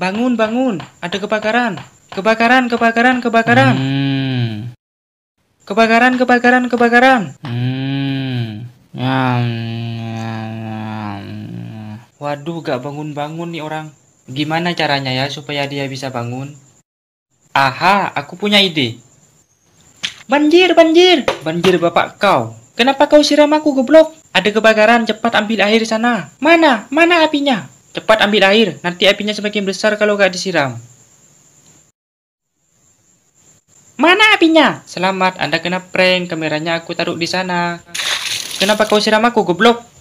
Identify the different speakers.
Speaker 1: Bangun, bangun, ada kebakaran. Kebakaran, kebakaran, kebakaran. Hmm. Kebakaran, kebakaran, kebakaran.
Speaker 2: Hmm. Waduh, gak bangun-bangun nih orang. Gimana caranya ya supaya dia bisa bangun? Aha, aku punya ide. Banjir, banjir, banjir bapak kau. Kenapa kau siram aku goblok? Ada kebakaran, cepat ambil air sana. Mana, mana apinya? Cepat ambil air, nanti apinya semakin besar kalau gak disiram. Mana apinya? Selamat, Anda kena prank. Kameranya aku taruh di sana. Kenapa kau siram aku, goblok?